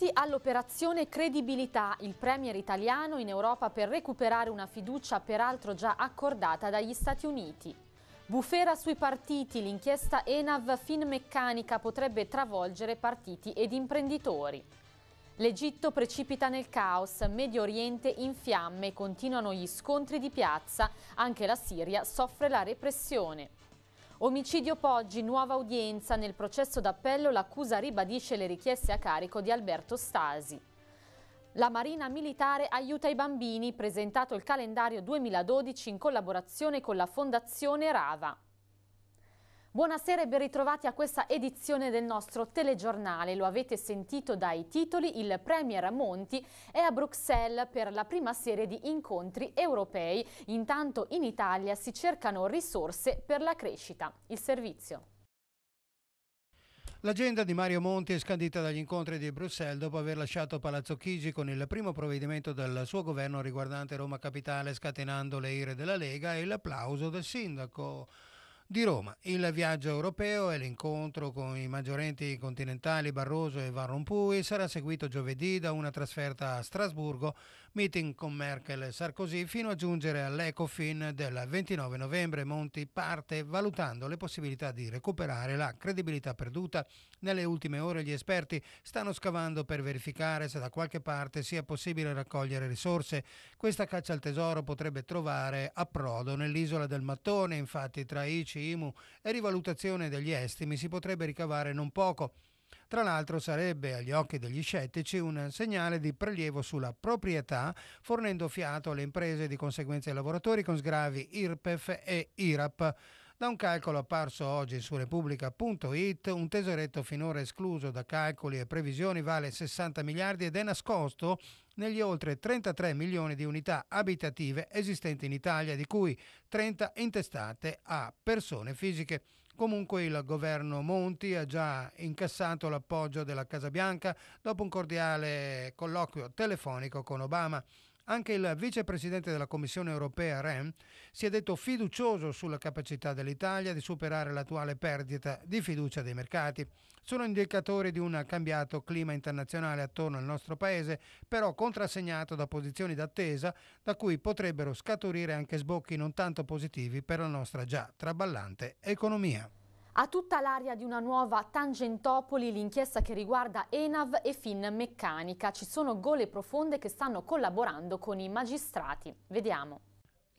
Complimenti all'operazione Credibilità, il premier italiano in Europa per recuperare una fiducia peraltro già accordata dagli Stati Uniti. Bufera sui partiti, l'inchiesta Enav Finmeccanica potrebbe travolgere partiti ed imprenditori. L'Egitto precipita nel caos, Medio Oriente in fiamme, continuano gli scontri di piazza, anche la Siria soffre la repressione. Omicidio Poggi, nuova udienza. Nel processo d'appello l'accusa ribadisce le richieste a carico di Alberto Stasi. La Marina Militare aiuta i bambini, presentato il calendario 2012 in collaborazione con la Fondazione Rava. Buonasera e ben ritrovati a questa edizione del nostro telegiornale. Lo avete sentito dai titoli, il Premier Monti è a Bruxelles per la prima serie di incontri europei. Intanto in Italia si cercano risorse per la crescita. Il servizio. L'agenda di Mario Monti è scandita dagli incontri di Bruxelles dopo aver lasciato Palazzo Chigi con il primo provvedimento del suo governo riguardante Roma Capitale, scatenando le ire della Lega e l'applauso del sindaco di Roma. Il viaggio europeo e l'incontro con i maggiorenti continentali Barroso e Van Rompuy sarà seguito giovedì da una trasferta a Strasburgo, meeting con Merkel e Sarkozy fino a giungere all'Ecofin del 29 novembre. Monti parte valutando le possibilità di recuperare la credibilità perduta. Nelle ultime ore gli esperti stanno scavando per verificare se da qualche parte sia possibile raccogliere risorse. Questa caccia al tesoro potrebbe trovare approdo nell'isola del Mattone, infatti tra ICI IMU e rivalutazione degli estimi si potrebbe ricavare non poco. Tra l'altro sarebbe agli occhi degli scettici un segnale di prelievo sulla proprietà, fornendo fiato alle imprese e di conseguenza ai lavoratori con sgravi IRPEF e IRAP. Da un calcolo apparso oggi su Repubblica.it, un tesoretto finora escluso da calcoli e previsioni vale 60 miliardi ed è nascosto negli oltre 33 milioni di unità abitative esistenti in Italia, di cui 30 intestate a persone fisiche. Comunque il governo Monti ha già incassato l'appoggio della Casa Bianca dopo un cordiale colloquio telefonico con Obama. Anche il vicepresidente della Commissione europea Ren si è detto fiducioso sulla capacità dell'Italia di superare l'attuale perdita di fiducia dei mercati. Sono indicatori di un cambiato clima internazionale attorno al nostro paese, però contrassegnato da posizioni d'attesa da cui potrebbero scaturire anche sbocchi non tanto positivi per la nostra già traballante economia. Ha tutta l'aria di una nuova Tangentopoli l'inchiesta che riguarda Enav e Finmeccanica. Ci sono gole profonde che stanno collaborando con i magistrati. Vediamo.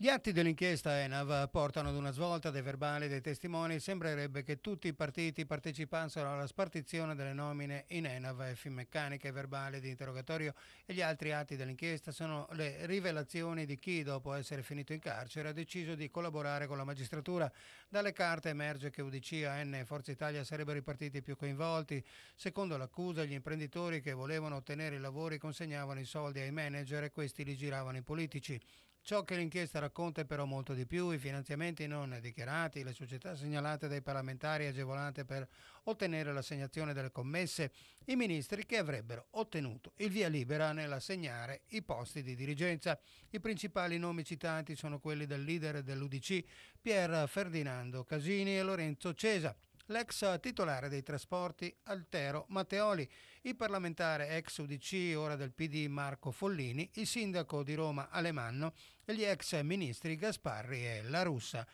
Gli atti dell'inchiesta ENAV portano ad una svolta dei verbali e dei testimoni. Sembrerebbe che tutti i partiti partecipassero alla spartizione delle nomine in ENAV, e Fimeccanica e verbali di interrogatorio e gli altri atti dell'inchiesta sono le rivelazioni di chi, dopo essere finito in carcere, ha deciso di collaborare con la magistratura. Dalle carte emerge che UDC, AN e Forza Italia sarebbero i partiti più coinvolti. Secondo l'accusa, gli imprenditori che volevano ottenere i lavori consegnavano i soldi ai manager e questi li giravano i politici. Ciò che l'inchiesta racconta è però molto di più, i finanziamenti non dichiarati, le società segnalate dai parlamentari agevolate per ottenere l'assegnazione delle commesse, i ministri che avrebbero ottenuto il via libera nell'assegnare i posti di dirigenza. I principali nomi citati sono quelli del leader dell'UDC Pier Ferdinando Casini e Lorenzo Cesa l'ex titolare dei trasporti Altero Matteoli, il parlamentare ex UDC, ora del PD Marco Follini, il sindaco di Roma Alemanno e gli ex ministri Gasparri e La Russa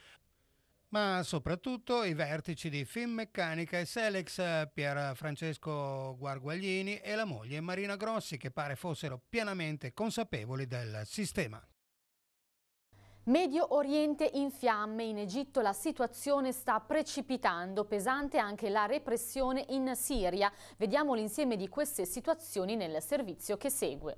ma soprattutto i vertici di Finmeccanica e Selex, Pier Francesco Guarguaglini e la moglie Marina Grossi, che pare fossero pienamente consapevoli del sistema. Medio Oriente in fiamme, in Egitto la situazione sta precipitando, pesante anche la repressione in Siria. Vediamo l'insieme di queste situazioni nel servizio che segue.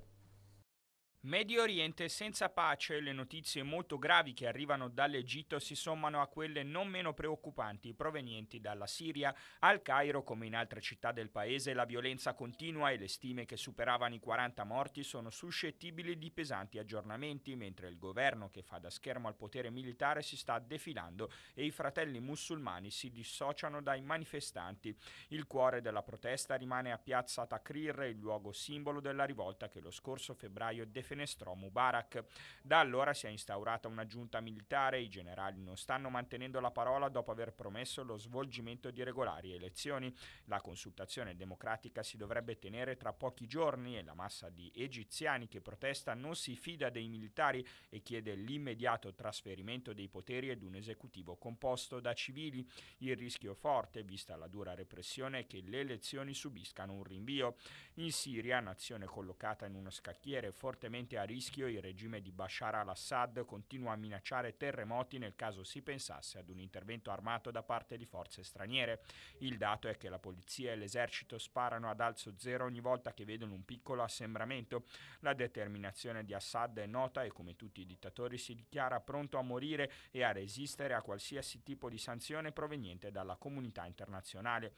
Medio Oriente senza pace, le notizie molto gravi che arrivano dall'Egitto si sommano a quelle non meno preoccupanti provenienti dalla Siria. Al Cairo, come in altre città del paese, la violenza continua e le stime che superavano i 40 morti sono suscettibili di pesanti aggiornamenti, mentre il governo che fa da schermo al potere militare si sta defilando e i fratelli musulmani si dissociano dai manifestanti. Il cuore della protesta rimane a piazza Takrir, il luogo simbolo della rivolta che lo scorso febbraio defilava defenestrò Mubarak. Da allora si è instaurata una giunta militare, i generali non stanno mantenendo la parola dopo aver promesso lo svolgimento di regolari elezioni. La consultazione democratica si dovrebbe tenere tra pochi giorni e la massa di egiziani che protesta non si fida dei militari e chiede l'immediato trasferimento dei poteri ed un esecutivo composto da civili. Il rischio forte, vista la dura repressione, è che le elezioni subiscano un rinvio. In Siria, nazione collocata in uno scacchiere fortemente particolarmente a rischio il regime di Bashar al-Assad continua a minacciare terremoti nel caso si pensasse ad un intervento armato da parte di forze straniere. Il dato è che la polizia e l'esercito sparano ad alzo zero ogni volta che vedono un piccolo assembramento. La determinazione di Assad è nota e come tutti i dittatori si dichiara pronto a morire e a resistere a qualsiasi tipo di sanzione proveniente dalla comunità internazionale.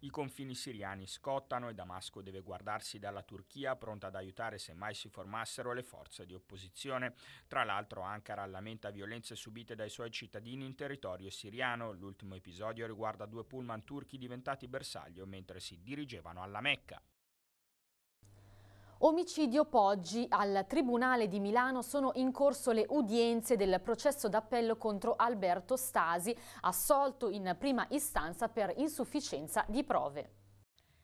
I confini siriani scottano e Damasco deve guardarsi dalla Turchia, pronta ad aiutare se mai si formassero le forze di opposizione. Tra l'altro Ankara lamenta violenze subite dai suoi cittadini in territorio siriano. L'ultimo episodio riguarda due pullman turchi diventati bersaglio mentre si dirigevano alla Mecca. Omicidio Poggi. Al Tribunale di Milano sono in corso le udienze del processo d'appello contro Alberto Stasi, assolto in prima istanza per insufficienza di prove.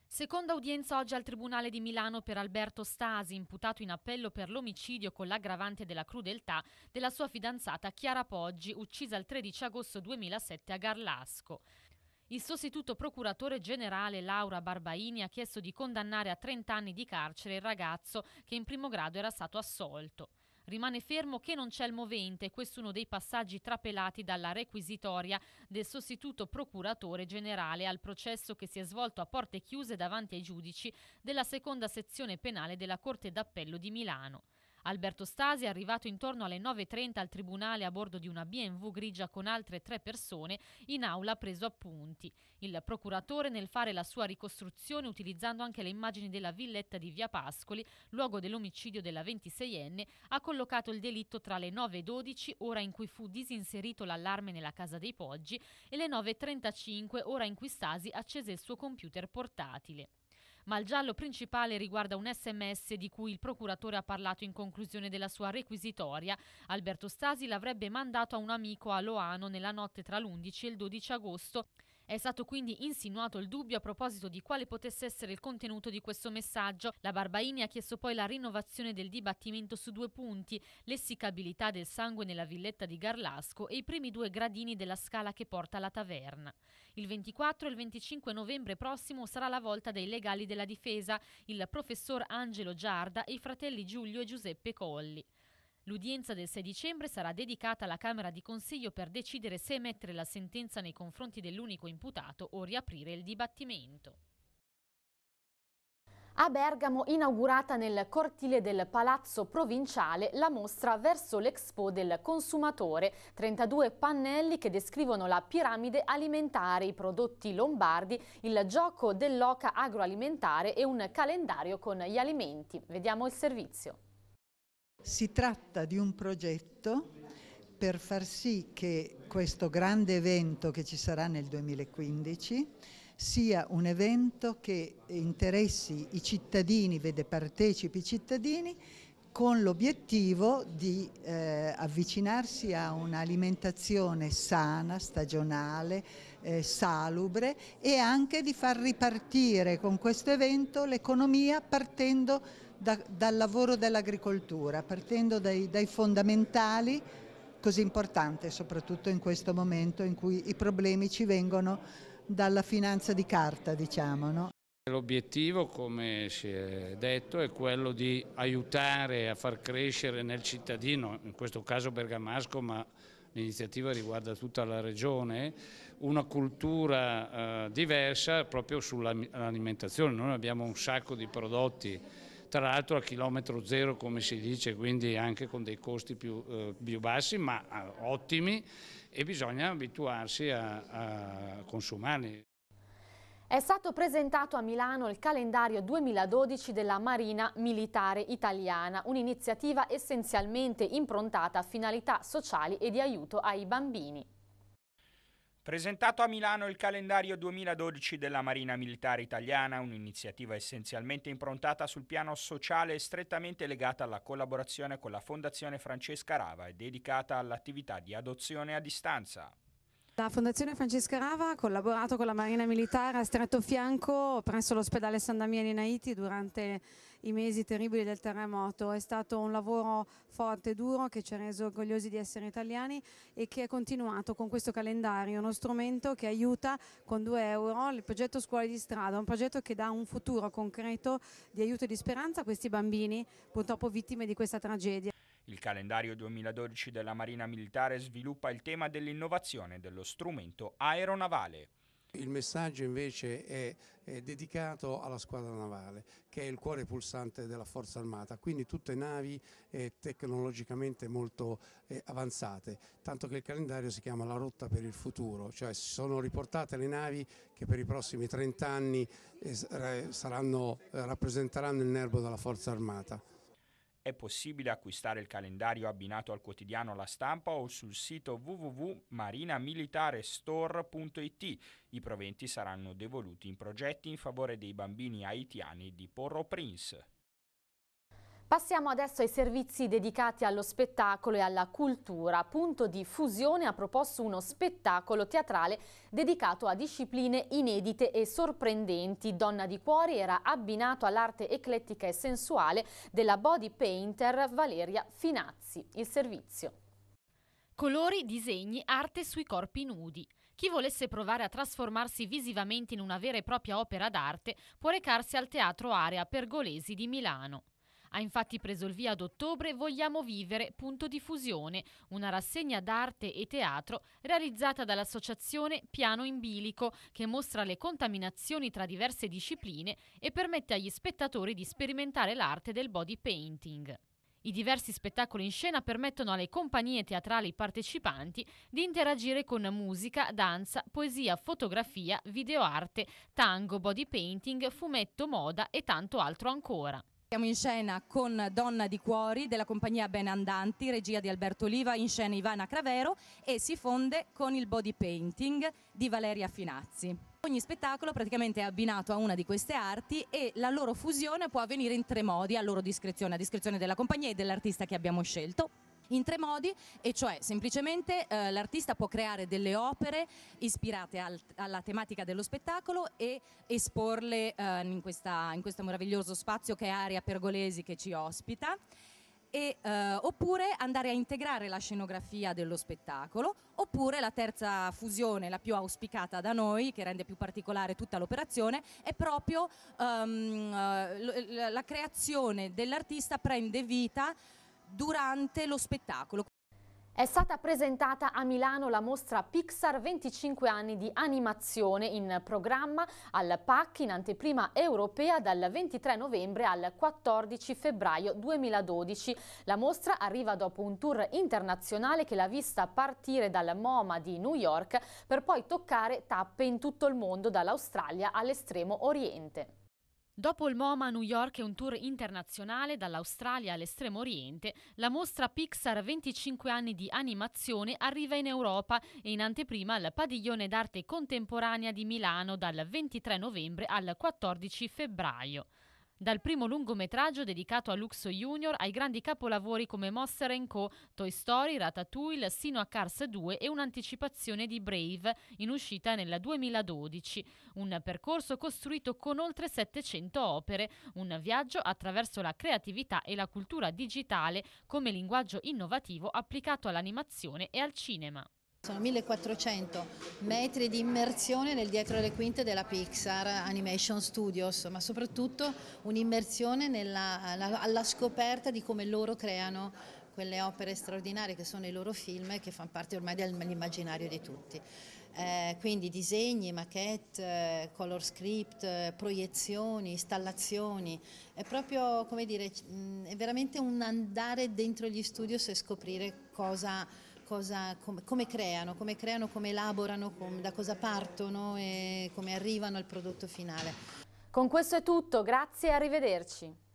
Seconda udienza oggi al Tribunale di Milano per Alberto Stasi, imputato in appello per l'omicidio con l'aggravante della crudeltà della sua fidanzata Chiara Poggi, uccisa il 13 agosto 2007 a Garlasco. Il sostituto procuratore generale Laura Barbaini ha chiesto di condannare a 30 anni di carcere il ragazzo che in primo grado era stato assolto. Rimane fermo che non c'è il movente, questo è uno dei passaggi trapelati dalla requisitoria del sostituto procuratore generale al processo che si è svolto a porte chiuse davanti ai giudici della seconda sezione penale della Corte d'Appello di Milano. Alberto Stasi, è arrivato intorno alle 9.30 al tribunale a bordo di una BMW grigia con altre tre persone, in aula ha preso appunti. Il procuratore, nel fare la sua ricostruzione utilizzando anche le immagini della villetta di Via Pascoli, luogo dell'omicidio della 26enne, ha collocato il delitto tra le 9.12, ora in cui fu disinserito l'allarme nella casa dei Poggi, e le 9.35, ora in cui Stasi accese il suo computer portatile ma il giallo principale riguarda un sms di cui il procuratore ha parlato in conclusione della sua requisitoria. Alberto Stasi l'avrebbe mandato a un amico a Loano nella notte tra l'11 e il 12 agosto è stato quindi insinuato il dubbio a proposito di quale potesse essere il contenuto di questo messaggio. La Barbaini ha chiesto poi la rinnovazione del dibattimento su due punti, l'essicabilità del sangue nella villetta di Garlasco e i primi due gradini della scala che porta alla taverna. Il 24 e il 25 novembre prossimo sarà la volta dei legali della difesa, il professor Angelo Giarda e i fratelli Giulio e Giuseppe Colli. L'udienza del 6 dicembre sarà dedicata alla Camera di Consiglio per decidere se emettere la sentenza nei confronti dell'unico imputato o riaprire il dibattimento. A Bergamo, inaugurata nel cortile del Palazzo Provinciale, la mostra verso l'Expo del Consumatore. 32 pannelli che descrivono la piramide alimentare, i prodotti lombardi, il gioco dell'oca agroalimentare e un calendario con gli alimenti. Vediamo il servizio. Si tratta di un progetto per far sì che questo grande evento che ci sarà nel 2015 sia un evento che interessi i cittadini, vede partecipi i cittadini, con l'obiettivo di eh, avvicinarsi a un'alimentazione sana, stagionale, eh, salubre e anche di far ripartire con questo evento l'economia partendo da, dal lavoro dell'agricoltura, partendo dai, dai fondamentali così importante, soprattutto in questo momento in cui i problemi ci vengono dalla finanza di carta, diciamo. No? L'obiettivo, come si è detto, è quello di aiutare a far crescere nel cittadino, in questo caso bergamasco, ma l'iniziativa riguarda tutta la regione, una cultura eh, diversa proprio sull'alimentazione. Noi abbiamo un sacco di prodotti tra l'altro a chilometro zero come si dice, quindi anche con dei costi più, eh, più bassi ma eh, ottimi e bisogna abituarsi a, a consumarli. È stato presentato a Milano il calendario 2012 della Marina Militare Italiana, un'iniziativa essenzialmente improntata a finalità sociali e di aiuto ai bambini. Presentato a Milano il calendario 2012 della Marina Militare Italiana, un'iniziativa essenzialmente improntata sul piano sociale e strettamente legata alla collaborazione con la Fondazione Francesca Rava e dedicata all'attività di adozione a distanza. La Fondazione Francesca Rava ha collaborato con la Marina Militare a stretto fianco presso l'ospedale San Damiani in Haiti durante i mesi terribili del terremoto. È stato un lavoro forte e duro che ci ha reso orgogliosi di essere italiani e che è continuato con questo calendario, uno strumento che aiuta con 2 euro il progetto Scuole di Strada, un progetto che dà un futuro concreto di aiuto e di speranza a questi bambini purtroppo vittime di questa tragedia. Il calendario 2012 della Marina Militare sviluppa il tema dell'innovazione dello strumento aeronavale. Il messaggio invece è, è, dedicato alla squadra navale, che è il cuore pulsante della Forza Armata, quindi tutte navi eh, tecnologicamente molto eh, avanzate, tanto che il calendario si chiama la rotta per il futuro, cioè si sono riportate le navi che per i prossimi 30 anni eh, saranno, eh, rappresenteranno il nervo della Forza Armata. È possibile acquistare il calendario abbinato al quotidiano La stampa o sul sito www.marinamilitarestore.it. I proventi saranno devoluti in progetti in favore dei bambini haitiani di Porro Prince. Passiamo adesso ai servizi dedicati allo spettacolo e alla cultura. Punto di Fusione ha proposto uno spettacolo teatrale dedicato a discipline inedite e sorprendenti. Donna di Cuori era abbinato all'arte eclettica e sensuale della body painter Valeria Finazzi. Il servizio. Colori, disegni, arte sui corpi nudi. Chi volesse provare a trasformarsi visivamente in una vera e propria opera d'arte può recarsi al Teatro Area Pergolesi di Milano. Ha infatti preso il via ad ottobre Vogliamo vivere, punto di fusione, una rassegna d'arte e teatro realizzata dall'associazione Piano in Bilico, che mostra le contaminazioni tra diverse discipline e permette agli spettatori di sperimentare l'arte del body painting. I diversi spettacoli in scena permettono alle compagnie teatrali partecipanti di interagire con musica, danza, poesia, fotografia, videoarte, tango, body painting, fumetto, moda e tanto altro ancora. Siamo in scena con Donna di Cuori della compagnia Benandanti, regia di Alberto Oliva, in scena Ivana Cravero e si fonde con il body painting di Valeria Finazzi. Ogni spettacolo praticamente è abbinato a una di queste arti e la loro fusione può avvenire in tre modi a loro discrezione, a discrezione della compagnia e dell'artista che abbiamo scelto in tre modi, e cioè semplicemente eh, l'artista può creare delle opere ispirate al, alla tematica dello spettacolo e esporle eh, in, questa, in questo meraviglioso spazio che è Aria Pergolesi che ci ospita. E, eh, oppure andare a integrare la scenografia dello spettacolo, oppure la terza fusione, la più auspicata da noi, che rende più particolare tutta l'operazione, è proprio um, la creazione dell'artista prende vita durante lo spettacolo. È stata presentata a Milano la mostra Pixar 25 anni di animazione in programma al PAC in anteprima europea dal 23 novembre al 14 febbraio 2012. La mostra arriva dopo un tour internazionale che l'ha vista partire dal MoMA di New York per poi toccare tappe in tutto il mondo dall'Australia all'estremo oriente. Dopo il MoMA New York e un tour internazionale dall'Australia all'estremo oriente, la mostra Pixar 25 anni di animazione arriva in Europa e in anteprima al Padiglione d'arte contemporanea di Milano dal 23 novembre al 14 febbraio dal primo lungometraggio dedicato a Luxo Junior ai grandi capolavori come Mosser Co, Toy Story, Ratatouille, sino a Cars 2 e un'anticipazione di Brave in uscita nel 2012. Un percorso costruito con oltre 700 opere, un viaggio attraverso la creatività e la cultura digitale come linguaggio innovativo applicato all'animazione e al cinema. Sono 1400 metri di immersione nel dietro le quinte della Pixar Animation Studios, ma soprattutto un'immersione alla scoperta di come loro creano quelle opere straordinarie che sono i loro film e che fanno parte ormai dell'immaginario di tutti. Eh, quindi disegni, maquette, eh, color script, eh, proiezioni, installazioni, è proprio come dire, è veramente un andare dentro gli studios e scoprire cosa cosa, com, come creano, come creano, come elaborano, com, da cosa partono e come arrivano al prodotto finale. Con questo è tutto, grazie e arrivederci.